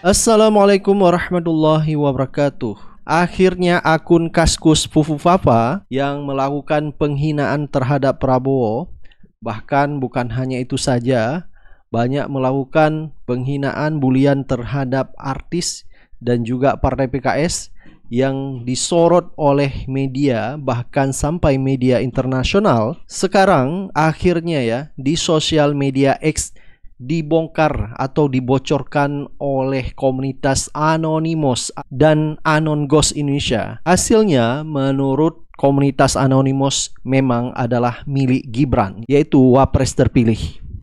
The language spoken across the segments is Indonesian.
Assalamualaikum warahmatullahi wabarakatuh akhirnya akun Kaskus Fufu Fafa yang melakukan penghinaan terhadap Prabowo, bahkan bukan hanya itu saja, banyak melakukan penghinaan bulian terhadap artis dan juga Partai PKS yang disorot oleh media bahkan sampai media internasional sekarang akhirnya ya di sosial media X dibongkar atau dibocorkan oleh komunitas Anonymous dan Anon Ghost Indonesia. Hasilnya menurut komunitas Anonymous memang adalah milik Gibran, yaitu wapres terpilih.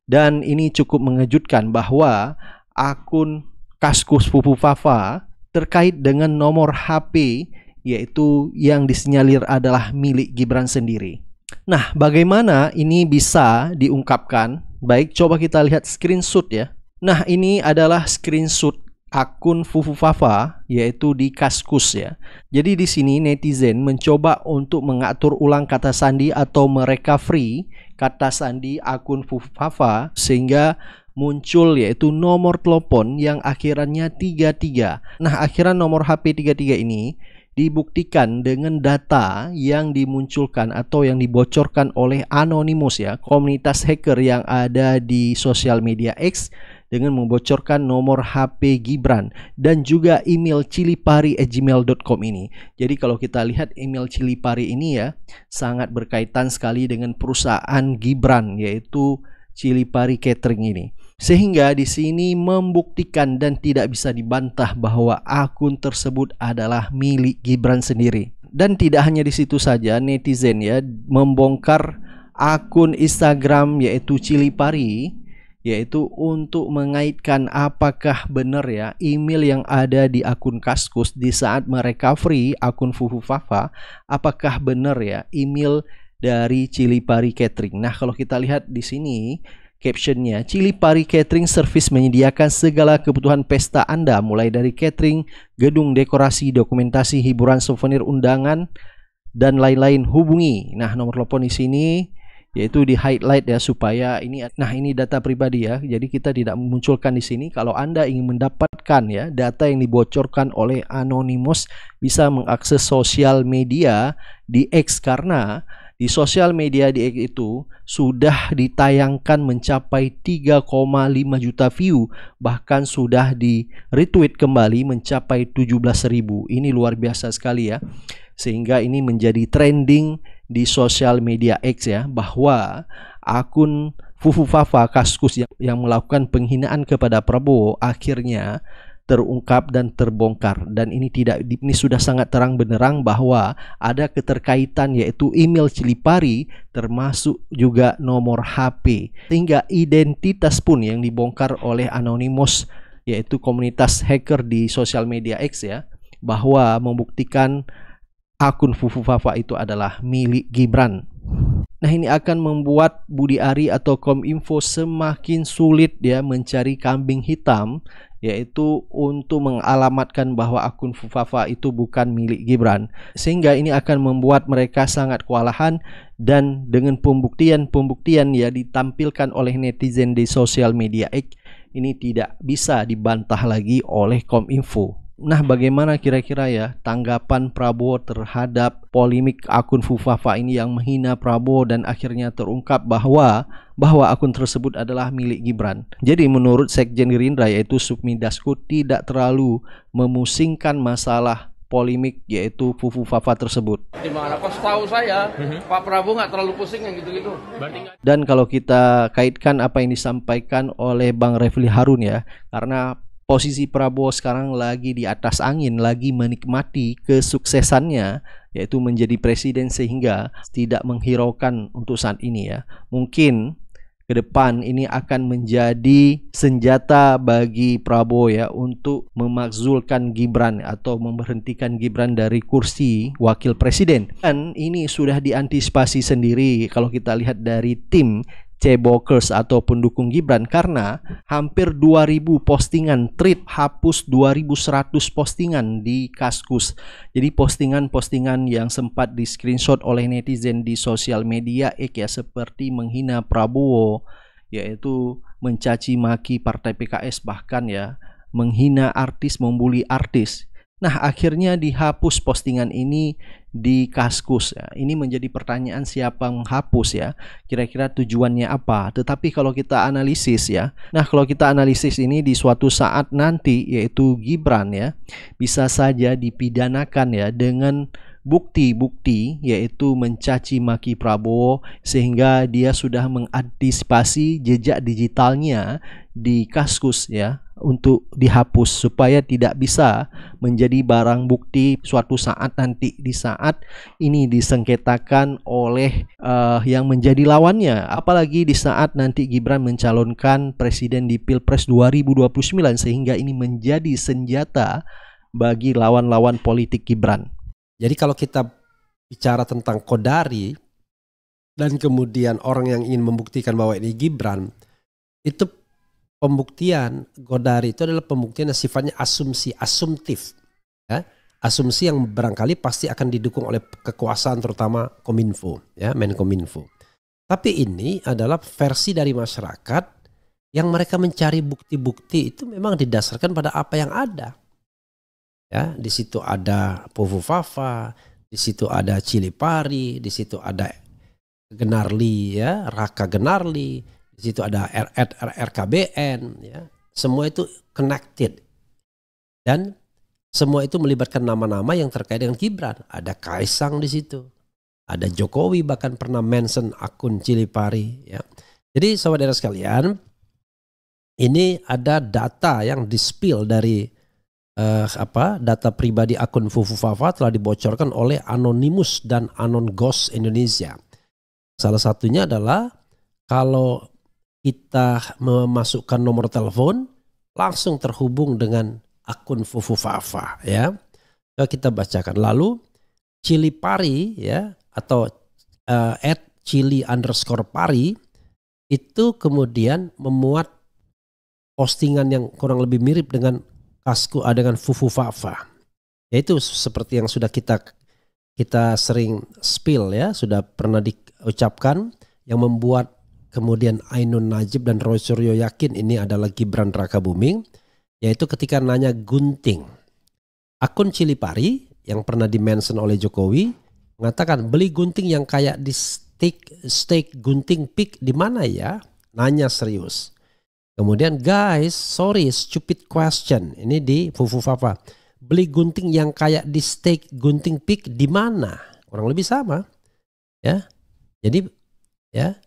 Dan ini cukup mengejutkan bahwa akun Kaskus pupu Fafa terkait dengan nomor HP yaitu yang disinyalir adalah milik Gibran sendiri. Nah, bagaimana ini bisa diungkapkan Baik, coba kita lihat screenshot ya. Nah, ini adalah screenshot akun Fufu Fafa yaitu di Kaskus ya. Jadi di sini netizen mencoba untuk mengatur ulang kata sandi atau mereka free kata sandi akun Fufu Fafa sehingga muncul yaitu nomor telepon yang akhirannya 33. Nah, akhiran nomor HP 33 ini dibuktikan dengan data yang dimunculkan atau yang dibocorkan oleh anonimus ya, komunitas hacker yang ada di sosial media X dengan membocorkan nomor HP Gibran dan juga email cilipari@gmail.com ini. Jadi kalau kita lihat email Cilipari ini ya sangat berkaitan sekali dengan perusahaan Gibran yaitu Cilipari Catering ini. Sehingga di sini membuktikan dan tidak bisa dibantah bahwa akun tersebut adalah milik Gibran sendiri. Dan tidak hanya di situ saja netizen ya membongkar akun Instagram yaitu Cili Pari yaitu untuk mengaitkan apakah benar ya email yang ada di akun Kaskus di saat merecovery akun Fufu Fafa apakah benar ya email dari Cili Pari Catering. Nah, kalau kita lihat di sini Captionnya, Cili Pari Catering Service menyediakan segala kebutuhan pesta Anda mulai dari catering, gedung dekorasi, dokumentasi, hiburan, souvenir undangan, dan lain-lain hubungi. Nah, nomor telepon di sini yaitu di highlight ya supaya ini nah ini data pribadi ya. Jadi kita tidak memunculkan di sini kalau Anda ingin mendapatkan ya data yang dibocorkan oleh anonymous bisa mengakses sosial media di X karena di sosial media di itu sudah ditayangkan mencapai 3,5 juta view bahkan sudah di retweet kembali mencapai 17 ribu ini luar biasa sekali ya sehingga ini menjadi trending di sosial media X ya bahwa akun Fufu Fafa Kaskus yang melakukan penghinaan kepada Prabowo akhirnya terungkap dan terbongkar dan ini tidak ini sudah sangat terang benerang bahwa ada keterkaitan yaitu email Cilipari termasuk juga nomor HP sehingga identitas pun yang dibongkar oleh Anonymous yaitu komunitas hacker di sosial media X ya bahwa membuktikan akun Fufu Fafa itu adalah milik Gibran Nah ini akan membuat Budi Ari atau Kominfo semakin sulit ya mencari kambing hitam yaitu untuk mengalamatkan bahwa akun Fufafa itu bukan milik Gibran sehingga ini akan membuat mereka sangat kewalahan dan dengan pembuktian-pembuktian ya ditampilkan oleh netizen di sosial media X ini tidak bisa dibantah lagi oleh Kominfo. Nah, bagaimana kira-kira ya tanggapan Prabowo terhadap polemik akun Fufafa ini yang menghina Prabowo dan akhirnya terungkap bahwa bahwa akun tersebut adalah milik Gibran. Jadi menurut Sekjen Gerindra yaitu Submi Dasko tidak terlalu memusingkan masalah polemik yaitu Fufu Fafa tersebut. Dimana pas tahu saya mm-hmm. Pak Prabowo nggak terlalu pusing yang gitu-gitu. Dan kalau kita kaitkan apa yang disampaikan oleh Bang Refli Harun ya, karena posisi Prabowo sekarang lagi di atas angin, lagi menikmati kesuksesannya, yaitu menjadi presiden sehingga tidak menghiraukan untuk saat ini ya. Mungkin ke depan ini akan menjadi senjata bagi Prabowo ya untuk memakzulkan Gibran atau memberhentikan Gibran dari kursi wakil presiden. Dan ini sudah diantisipasi sendiri kalau kita lihat dari tim cebokers atau pendukung Gibran karena hampir 2000 postingan trip hapus 2100 postingan di Kaskus. Jadi postingan-postingan yang sempat di screenshot oleh netizen di sosial media ek eh, ya seperti menghina Prabowo yaitu mencaci maki partai PKS bahkan ya menghina artis, membuli artis Nah, akhirnya dihapus postingan ini di Kaskus. Ya. Ini menjadi pertanyaan siapa menghapus ya. Kira-kira tujuannya apa? Tetapi kalau kita analisis ya. Nah, kalau kita analisis ini di suatu saat nanti yaitu Gibran ya bisa saja dipidanakan ya dengan bukti-bukti yaitu mencaci maki Prabowo sehingga dia sudah mengantisipasi jejak digitalnya di Kaskus ya untuk dihapus supaya tidak bisa menjadi barang bukti suatu saat nanti di saat ini disengketakan oleh uh, yang menjadi lawannya apalagi di saat nanti Gibran mencalonkan presiden di Pilpres 2029 sehingga ini menjadi senjata bagi lawan-lawan politik Gibran jadi kalau kita bicara tentang Kodari dan kemudian orang yang ingin membuktikan bahwa ini Gibran, itu pembuktian kodari itu adalah pembuktian yang sifatnya asumsi, asumtif. Ya. Asumsi yang barangkali pasti akan didukung oleh kekuasaan terutama Kominfo, ya, Menkominfo. Tapi ini adalah versi dari masyarakat yang mereka mencari bukti-bukti itu memang didasarkan pada apa yang ada ya di situ ada Fafa, di situ ada Cili Pari, di situ ada Genarli ya, Raka Genarli, di situ ada RKBN ya. Semua itu connected. Dan semua itu melibatkan nama-nama yang terkait dengan Gibran. Ada Kaisang di situ. Ada Jokowi bahkan pernah mention akun Cili Pari, ya. Jadi saudara sekalian, ini ada data yang dispil dari uh, apa data pribadi akun Fufu Fafa telah dibocorkan oleh Anonymous dan Anon Ghost Indonesia. Salah satunya adalah kalau kita memasukkan nomor telepon langsung terhubung dengan akun Fufu Fafa ya. Coba kita bacakan. Lalu Cili Pari ya atau uh, at Cili underscore Pari itu kemudian memuat postingan yang kurang lebih mirip dengan pasku A dengan fufu fafa. Yaitu seperti yang sudah kita kita sering spill ya, sudah pernah diucapkan yang membuat kemudian Ainun Najib dan Roy Suryo yakin ini adalah Gibran Raka Buming, yaitu ketika nanya gunting. Akun cili pari yang pernah dimention oleh Jokowi mengatakan beli gunting yang kayak di steak steak gunting pick di mana ya? Nanya serius. Kemudian guys, sorry stupid question. Ini di Fufu Fafa. Beli gunting yang kayak di steak gunting pik di mana? Kurang lebih sama. Ya. Jadi ya.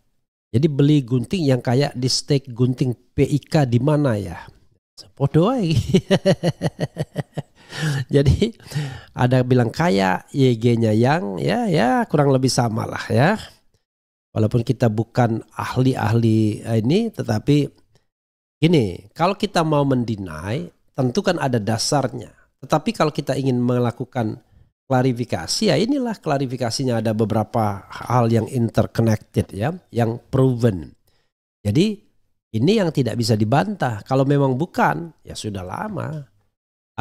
Jadi beli gunting yang kayak di steak gunting PIK di mana ya? Podo eh. Jadi ada bilang kaya YG-nya yang ya ya kurang lebih sama lah ya. Walaupun kita bukan ahli-ahli eh, ini tetapi Gini, kalau kita mau mendinai, tentu kan ada dasarnya. Tetapi kalau kita ingin melakukan klarifikasi, ya inilah klarifikasinya ada beberapa hal yang interconnected ya, yang proven. Jadi ini yang tidak bisa dibantah. Kalau memang bukan, ya sudah lama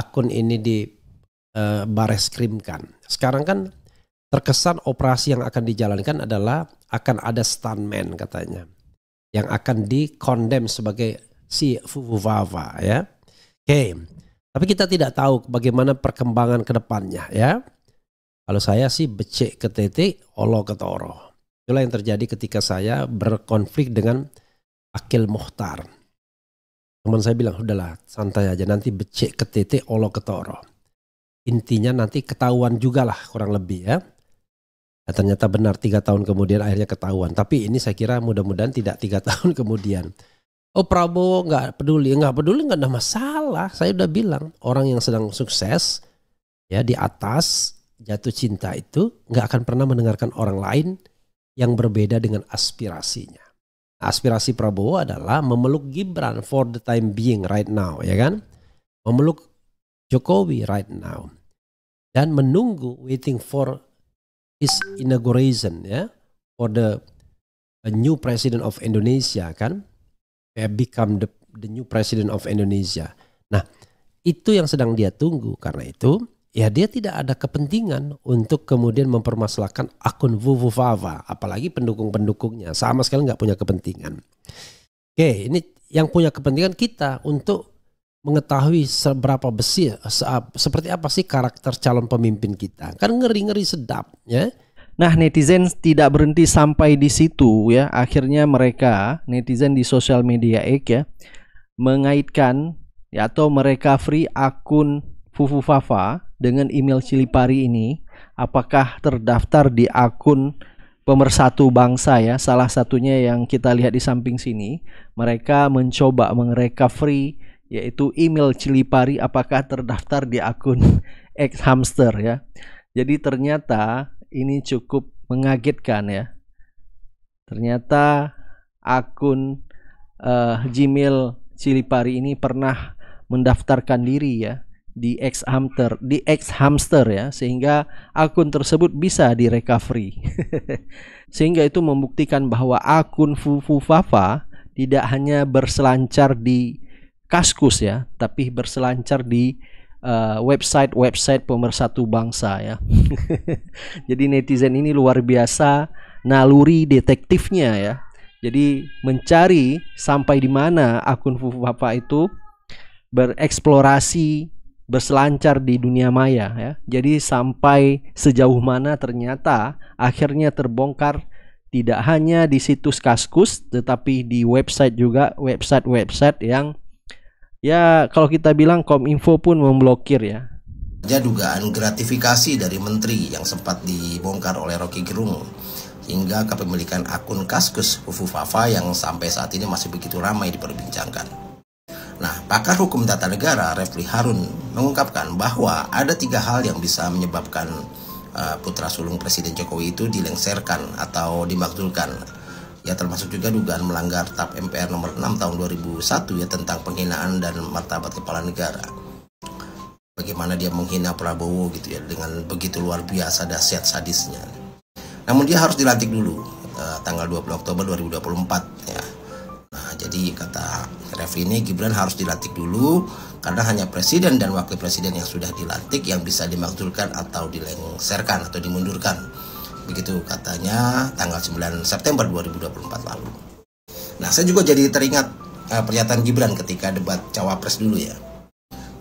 akun ini di uh, eh, bares krimkan. Sekarang kan terkesan operasi yang akan dijalankan adalah akan ada stuntman katanya yang akan dikondem sebagai si Vava ya. Oke. Okay. Tapi kita tidak tahu bagaimana perkembangan kedepannya ya. Kalau saya sih becek ke tete, olo ke toro. Itulah yang terjadi ketika saya berkonflik dengan Akil Mohtar. Teman saya bilang, udahlah santai aja nanti becek ke tete, olo ke toro. Intinya nanti ketahuan juga lah kurang lebih ya. Nah, ternyata benar tiga tahun kemudian akhirnya ketahuan. Tapi ini saya kira mudah-mudahan tidak tiga tahun kemudian. Oh Prabowo nggak peduli, nggak peduli nggak ada masalah. Saya udah bilang orang yang sedang sukses ya di atas jatuh cinta itu nggak akan pernah mendengarkan orang lain yang berbeda dengan aspirasinya. Aspirasi Prabowo adalah memeluk Gibran for the time being right now, ya kan? Memeluk Jokowi right now dan menunggu waiting for his inauguration ya for the a new president of Indonesia kan kayak eh, become the, the new president of Indonesia. Nah, itu yang sedang dia tunggu karena itu ya dia tidak ada kepentingan untuk kemudian mempermasalahkan akun Vuvu Fava, apalagi pendukung-pendukungnya sama sekali nggak punya kepentingan. Oke, ini yang punya kepentingan kita untuk mengetahui seberapa besi eh, seperti apa sih karakter calon pemimpin kita. Kan ngeri-ngeri sedap ya Nah, netizen tidak berhenti sampai di situ ya. Akhirnya mereka netizen di sosial media X ya mengaitkan ya, atau mereka free akun Fufu Fafa dengan email Cilipari ini apakah terdaftar di akun pemersatu bangsa ya salah satunya yang kita lihat di samping sini mereka mencoba free yaitu email Cilipari apakah terdaftar di akun X Hamster ya jadi ternyata ini cukup mengagetkan ya. Ternyata akun uh, Gmail Cilipari ini pernah mendaftarkan diri ya di X Hamster, di X Hamster ya, sehingga akun tersebut bisa di recovery. sehingga itu membuktikan bahwa akun Fufu Fafa tidak hanya berselancar di Kaskus ya, tapi berselancar di website eh, website website pemersatu bangsa ya. Jadi netizen ini luar biasa naluri detektifnya ya. Jadi mencari sampai di mana akun Fufu Papa itu bereksplorasi berselancar di dunia maya ya. Jadi sampai sejauh mana ternyata akhirnya terbongkar tidak hanya di situs Kaskus tetapi di website juga website-website yang ya kalau kita bilang Kominfo pun memblokir ya. Ada dugaan gratifikasi dari menteri yang sempat dibongkar oleh Rocky Gerung hingga kepemilikan akun Kaskus Fafa yang sampai saat ini masih begitu ramai diperbincangkan. Nah, pakar hukum tata negara Refli Harun mengungkapkan bahwa ada tiga hal yang bisa menyebabkan uh, putra sulung Presiden Jokowi itu dilengserkan atau dimakdulkan ya termasuk juga dugaan melanggar TAP MPR nomor 6 tahun 2001 ya tentang penghinaan dan martabat kepala negara. Bagaimana dia menghina Prabowo gitu ya dengan begitu luar biasa dahsyat sadisnya. Namun dia harus dilantik dulu eh, tanggal 20 Oktober 2024 ya. Nah, jadi kata Revi ini Gibran harus dilantik dulu karena hanya presiden dan wakil presiden yang sudah dilantik yang bisa dimakzulkan atau dilengserkan atau dimundurkan begitu katanya tanggal 9 September 2024 lalu. Nah, saya juga jadi teringat uh, pernyataan Gibran ketika debat cawapres dulu ya.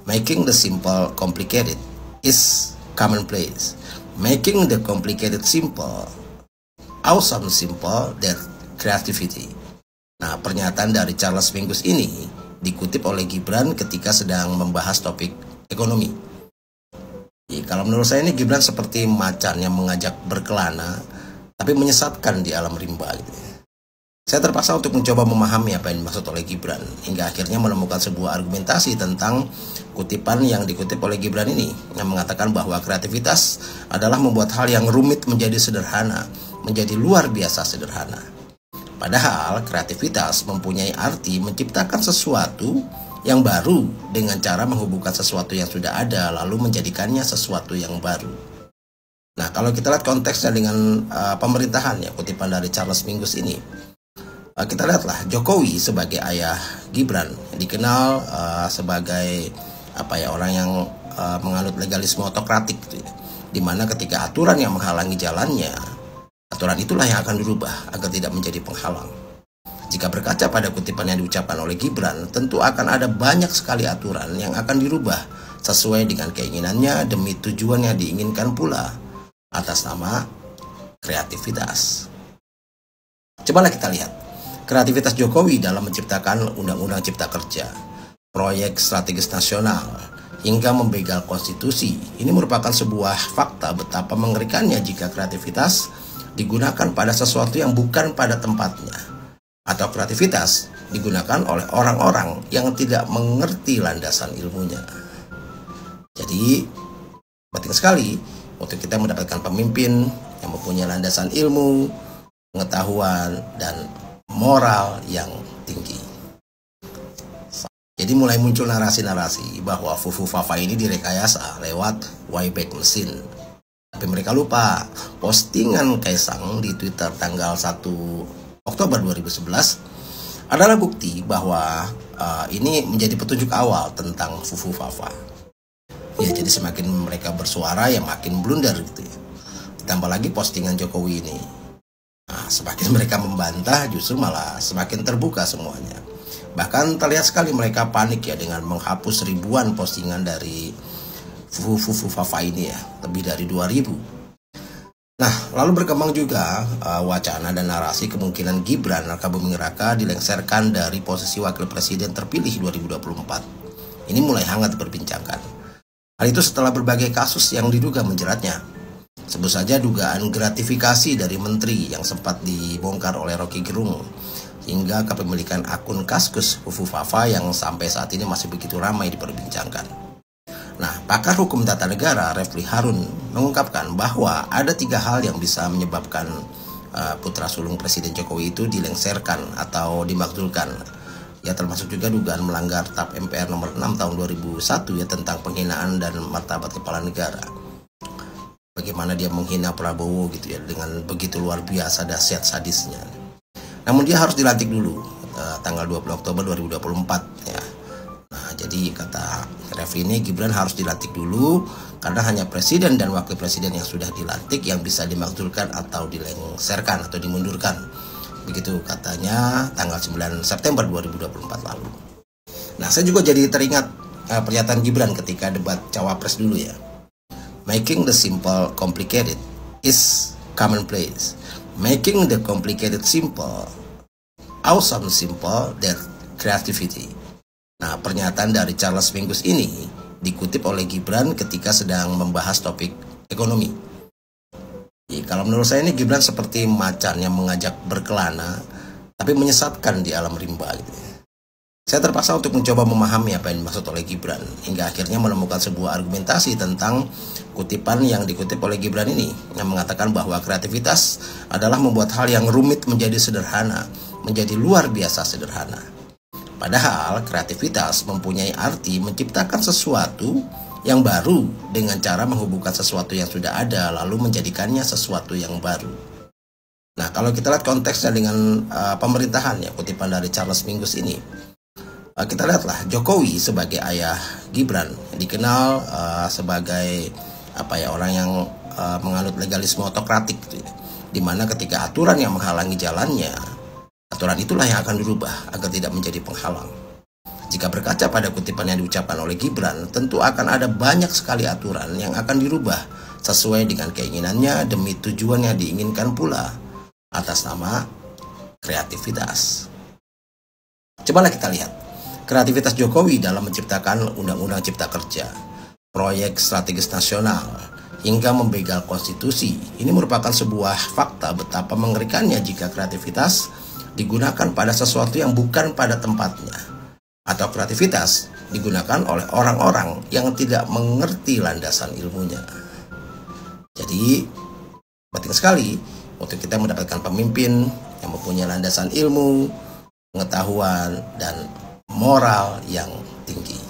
Making the simple complicated is commonplace. Making the complicated simple, awesome simple, that creativity. Nah, pernyataan dari Charles Mingus ini dikutip oleh Gibran ketika sedang membahas topik ekonomi Iya, kalau menurut saya ini Gibran seperti macan yang mengajak berkelana, tapi menyesatkan di alam rimba gitu ya. Saya terpaksa untuk mencoba memahami apa yang dimaksud oleh Gibran, hingga akhirnya menemukan sebuah argumentasi tentang kutipan yang dikutip oleh Gibran ini, yang mengatakan bahwa kreativitas adalah membuat hal yang rumit menjadi sederhana, menjadi luar biasa sederhana. Padahal kreativitas mempunyai arti menciptakan sesuatu yang baru dengan cara menghubungkan sesuatu yang sudah ada lalu menjadikannya sesuatu yang baru. Nah, kalau kita lihat konteksnya dengan uh, pemerintahan ya kutipan dari Charles Mingus ini. Uh, kita lihatlah Jokowi sebagai ayah Gibran dikenal uh, sebagai apa ya orang yang uh, menganut legalisme otokratik gitu ya. Dimana ketika aturan yang menghalangi jalannya, aturan itulah yang akan dirubah agar tidak menjadi penghalang. Jika berkaca pada kutipan yang diucapkan oleh Gibran, tentu akan ada banyak sekali aturan yang akan dirubah sesuai dengan keinginannya demi tujuan yang diinginkan pula atas nama kreativitas. Cobalah kita lihat kreativitas Jokowi dalam menciptakan Undang-Undang Cipta Kerja, proyek strategis nasional, hingga membegal konstitusi. Ini merupakan sebuah fakta betapa mengerikannya jika kreativitas digunakan pada sesuatu yang bukan pada tempatnya atau kreativitas digunakan oleh orang-orang yang tidak mengerti landasan ilmunya. Jadi, penting sekali untuk kita mendapatkan pemimpin yang mempunyai landasan ilmu, pengetahuan, dan moral yang tinggi. Jadi mulai muncul narasi-narasi bahwa Fufu Fafa ini direkayasa lewat Wayback Mesin. Tapi mereka lupa, postingan Kaisang di Twitter tanggal 1 Oktober 2011 adalah bukti bahwa uh, ini menjadi petunjuk awal tentang Fufu Fafa. Ya, jadi semakin mereka bersuara ya makin blunder gitu ya. Ditambah lagi postingan Jokowi ini. Nah, semakin mereka membantah justru malah semakin terbuka semuanya. Bahkan terlihat sekali mereka panik ya dengan menghapus ribuan postingan dari Fufu Fafa ini ya, lebih dari 2000 Nah, lalu berkembang juga uh, wacana dan narasi kemungkinan Gibran Raka Buming Raka dilengsarkan dari posisi wakil presiden terpilih 2024. Ini mulai hangat diperbincangkan. Hal itu setelah berbagai kasus yang diduga menjeratnya. Sebut saja dugaan gratifikasi dari menteri yang sempat dibongkar oleh Rocky Gerung hingga kepemilikan akun Kaskus Fufu Fafa yang sampai saat ini masih begitu ramai diperbincangkan. Pakar Hukum Tata Negara Refli Harun mengungkapkan bahwa ada tiga hal yang bisa menyebabkan eh, putra sulung Presiden Jokowi itu dilengsarkan atau dimakzulkan ya termasuk juga dugaan melanggar TAP MPR nomor 6 tahun 2001 ya tentang penghinaan dan martabat kepala negara. Bagaimana dia menghina Prabowo gitu ya dengan begitu luar biasa dahsyat sadisnya. Namun dia harus dilantik dulu eh, tanggal 20 Oktober 2024 ya. Jadi kata Refli ini Gibran harus dilantik dulu karena hanya presiden dan wakil presiden yang sudah dilantik yang bisa dimakzulkan atau dilengserkan atau dimundurkan. Begitu katanya tanggal 9 September 2024 lalu. Nah, saya juga jadi teringat uh, pernyataan Gibran ketika debat cawapres dulu ya. Making the simple complicated is commonplace. Making the complicated simple. Awesome simple that creativity. Nah, pernyataan dari Charles Mingus ini dikutip oleh Gibran ketika sedang membahas topik ekonomi. Ya, kalau menurut saya ini Gibran seperti macan yang mengajak berkelana tapi menyesatkan di alam rimba gitu. Ya. Saya terpaksa untuk mencoba memahami apa yang dimaksud oleh Gibran hingga akhirnya menemukan sebuah argumentasi tentang kutipan yang dikutip oleh Gibran ini yang mengatakan bahwa kreativitas adalah membuat hal yang rumit menjadi sederhana, menjadi luar biasa sederhana. Padahal kreativitas mempunyai arti menciptakan sesuatu yang baru dengan cara menghubungkan sesuatu yang sudah ada lalu menjadikannya sesuatu yang baru. Nah, kalau kita lihat konteksnya dengan uh, pemerintahan ya kutipan dari Charles Mingus ini. Uh, kita lihatlah Jokowi sebagai ayah Gibran dikenal uh, sebagai apa ya orang yang uh, menganut legalisme otokratik gitu ya. Dimana ketika aturan yang menghalangi jalannya Aturan itulah yang akan dirubah agar tidak menjadi penghalang. Jika berkaca pada kutipan yang diucapkan oleh Gibran, tentu akan ada banyak sekali aturan yang akan dirubah sesuai dengan keinginannya demi tujuan yang diinginkan pula atas nama kreativitas. Cobalah kita lihat kreativitas Jokowi dalam menciptakan Undang-Undang Cipta Kerja, proyek strategis nasional, hingga membegal konstitusi. Ini merupakan sebuah fakta betapa mengerikannya jika kreativitas digunakan pada sesuatu yang bukan pada tempatnya. Atau kreativitas digunakan oleh orang-orang yang tidak mengerti landasan ilmunya. Jadi, penting sekali untuk kita mendapatkan pemimpin yang mempunyai landasan ilmu, pengetahuan, dan moral yang tinggi.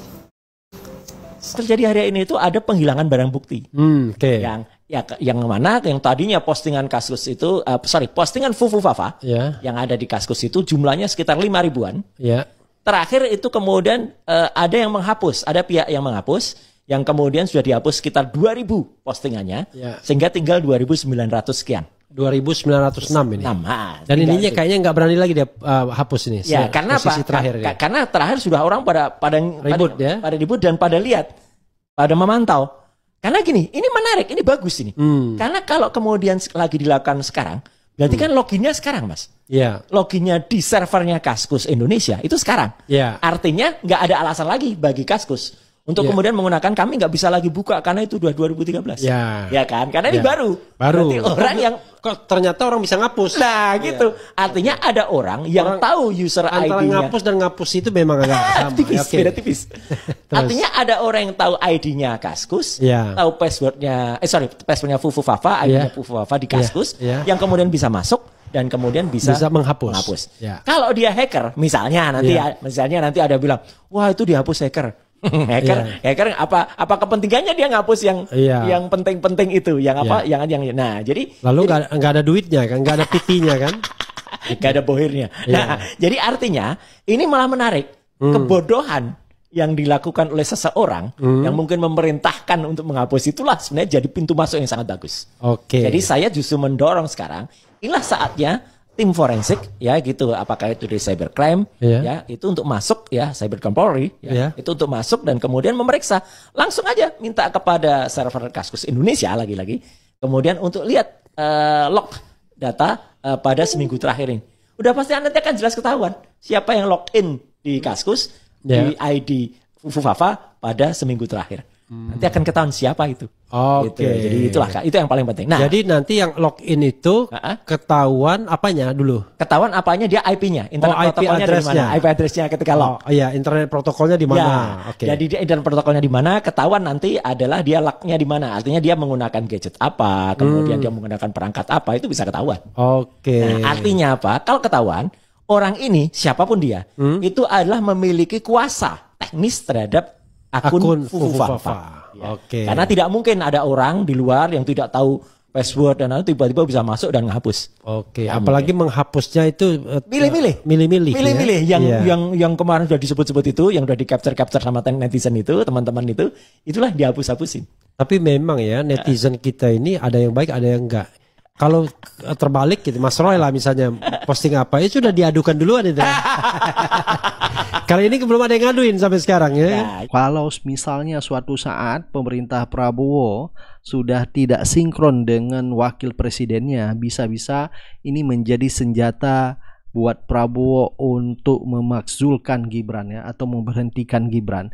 Terjadi hari ini itu ada penghilangan barang bukti. Hmm, Okay. Yang Ya, yang mana yang tadinya postingan kasus itu, uh, sorry, postingan Fufu Fafa yeah. yang ada di kasus itu jumlahnya sekitar lima ribuan. Yeah. Terakhir itu kemudian uh, ada yang menghapus, ada pihak yang menghapus, yang kemudian sudah dihapus sekitar dua ribu postingannya, yeah. sehingga tinggal dua ribu sembilan ratus sekian. 2906 ini. enam Dan ininya itu. kayaknya nggak berani lagi dia uh, hapus ini. Ya, karena apa? Terakhir Ka ya. Karena terakhir sudah orang pada pada ribut pada, ya. Pada ribut dan pada lihat, pada memantau. Karena gini, ini menarik, ini bagus ini. Hmm. Karena kalau kemudian lagi dilakukan sekarang, berarti hmm. kan loginnya sekarang, Mas. Iya. Yeah. Loginnya di servernya Kaskus Indonesia itu sekarang. Iya. Yeah. Artinya nggak ada alasan lagi bagi Kaskus untuk yeah. kemudian menggunakan kami nggak bisa lagi buka karena itu dua dua 2013. Ya. Yeah. Ya kan? Karena yeah. ini iya. baru. Baru. Berarti orang yang kok ternyata orang bisa ngapus. Nah, iya. gitu. Yeah. Artinya iya. ada orang yang orang tahu user ID-nya. Antara ID ngapus dan ngapus itu memang agak sama. tipis, ya, okay. beda tipis. Artinya ada orang yang tahu ID-nya Kaskus, yeah. tahu passwordnya, eh sorry, passwordnya Fufu Fafa, ID-nya yeah. Fufu Fafa di Kaskus, yeah. Yeah. yang kemudian bisa masuk dan kemudian bisa, bisa menghapus. menghapus. Yeah. Kalau dia hacker, misalnya nanti ya. misalnya nanti ada bilang, wah itu dihapus hacker. hacker, yeah. hacker apa apa kepentingannya dia ngapus yang yeah. yang penting-penting itu, yang apa yeah. yang yang nah jadi lalu nggak ada duitnya kan, nggak ada pitinya kan, nggak ada bohirnya. Iya. Nah jadi artinya ini malah menarik hmm. kebodohan yang dilakukan oleh seseorang hmm. yang mungkin memerintahkan untuk menghapus itulah sebenarnya jadi pintu masuk yang sangat bagus. Oke. Okay. Jadi saya justru mendorong sekarang inilah saatnya tim forensik ya gitu apakah itu di cybercrime yeah. ya itu untuk masuk ya cybercrime Polri ya, yeah. itu untuk masuk dan kemudian memeriksa langsung aja minta kepada server Kaskus Indonesia lagi-lagi kemudian untuk lihat uh, eh, log data uh, pada seminggu terakhir ini udah pasti nanti akan jelas ketahuan siapa yang login di Kaskus yeah. di ID Fufafa pada seminggu terakhir Hmm. Nanti akan ketahuan siapa itu. Oke. Okay. Gitu. Jadi itulah itu yang paling penting. Nah, jadi nanti yang login itu ketahuan apanya dulu? Ketahuan apanya dia IP-nya, oh, internet oh, IP protokolnya di mana? IP address-nya ketika log. Oh iya, internet protokolnya di mana? Ya, Oke. Okay. Jadi dia internet protokolnya di mana? Ketahuan nanti adalah dia lognya di mana? Artinya dia menggunakan gadget apa, kemudian hmm. dia menggunakan perangkat apa itu bisa ketahuan. Oke. Okay. Nah, artinya apa? Kalau ketahuan orang ini siapapun dia hmm? itu adalah memiliki kuasa teknis terhadap akun, akun Fufufafa. Ya. Oke. Okay. Karena tidak mungkin ada orang di luar yang tidak tahu password dan lain tiba-tiba bisa masuk dan menghapus. Oke, okay. apalagi mungkin. menghapusnya itu eh, milih-milih. Milih-milih. Milih-milih ya? yang yeah. yang yang kemarin sudah disebut-sebut itu, yang sudah di capture-capture sama netizen itu, teman-teman itu, itulah dihapus-hapusin. Tapi memang ya netizen kita ini ada yang baik, ada yang enggak kalau eh, terbalik gitu Mas Roy lah misalnya posting apa ya sudah diadukan duluan itu Kali ini belum ada yang ngaduin sampai sekarang ya nah, kalau misalnya suatu saat pemerintah Prabowo sudah tidak sinkron dengan wakil presidennya bisa-bisa ini menjadi senjata buat Prabowo untuk memakzulkan Gibran ya atau memberhentikan Gibran